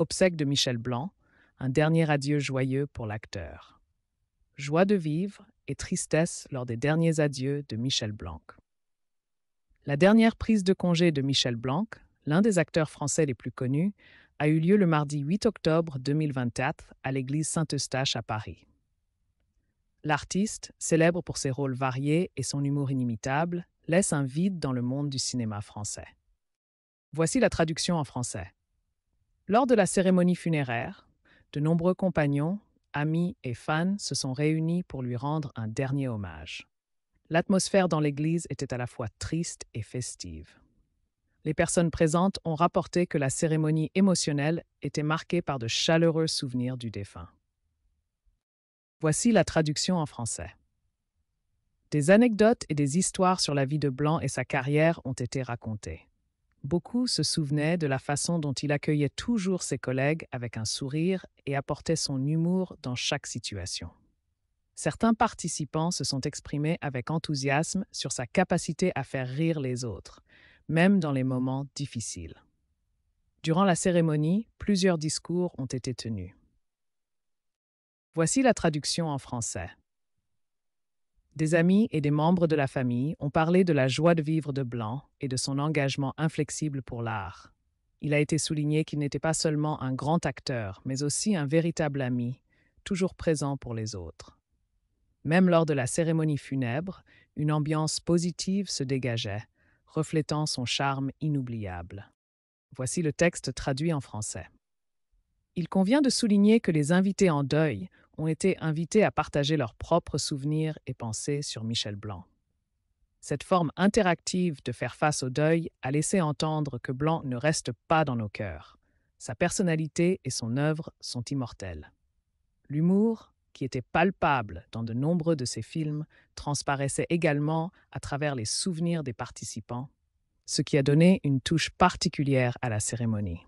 Obsèques de Michel Blanc, un dernier adieu joyeux pour l'acteur. Joie de vivre et tristesse lors des derniers adieux de Michel Blanc. La dernière prise de congé de Michel Blanc, l'un des acteurs français les plus connus, a eu lieu le mardi 8 octobre 2024 à l'église Saint-Eustache à Paris. L'artiste, célèbre pour ses rôles variés et son humour inimitable, laisse un vide dans le monde du cinéma français. Voici la traduction en français. Lors de la cérémonie funéraire, de nombreux compagnons, amis et fans se sont réunis pour lui rendre un dernier hommage. L'atmosphère dans l'église était à la fois triste et festive. Les personnes présentes ont rapporté que la cérémonie émotionnelle était marquée par de chaleureux souvenirs du défunt. Voici la traduction en français. Des anecdotes et des histoires sur la vie de Blanc et sa carrière ont été racontées. Beaucoup se souvenaient de la façon dont il accueillait toujours ses collègues avec un sourire et apportait son humour dans chaque situation. Certains participants se sont exprimés avec enthousiasme sur sa capacité à faire rire les autres, même dans les moments difficiles. Durant la cérémonie, plusieurs discours ont été tenus. Voici la traduction en français. Des amis et des membres de la famille ont parlé de la joie de vivre de Blanc et de son engagement inflexible pour l'art. Il a été souligné qu'il n'était pas seulement un grand acteur, mais aussi un véritable ami, toujours présent pour les autres. Même lors de la cérémonie funèbre, une ambiance positive se dégageait, reflétant son charme inoubliable. Voici le texte traduit en français. Il convient de souligner que les invités en deuil ont été invités à partager leurs propres souvenirs et pensées sur Michel Blanc. Cette forme interactive de faire face au deuil a laissé entendre que Blanc ne reste pas dans nos cœurs. Sa personnalité et son œuvre sont immortelles. L'humour, qui était palpable dans de nombreux de ses films, transparaissait également à travers les souvenirs des participants, ce qui a donné une touche particulière à la cérémonie.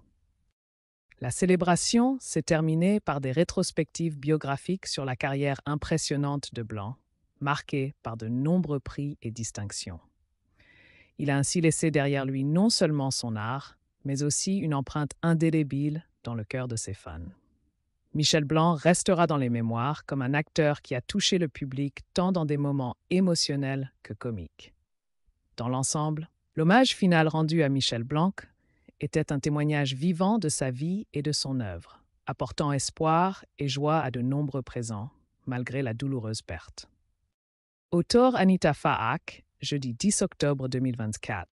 La célébration s'est terminée par des rétrospectives biographiques sur la carrière impressionnante de Blanc, marquée par de nombreux prix et distinctions. Il a ainsi laissé derrière lui non seulement son art, mais aussi une empreinte indélébile dans le cœur de ses fans. Michel Blanc restera dans les mémoires comme un acteur qui a touché le public tant dans des moments émotionnels que comiques. Dans l'ensemble, l'hommage final rendu à Michel Blanc était un témoignage vivant de sa vie et de son œuvre, apportant espoir et joie à de nombreux présents, malgré la douloureuse perte. Auteur Anita Faak, jeudi 10 octobre 2024.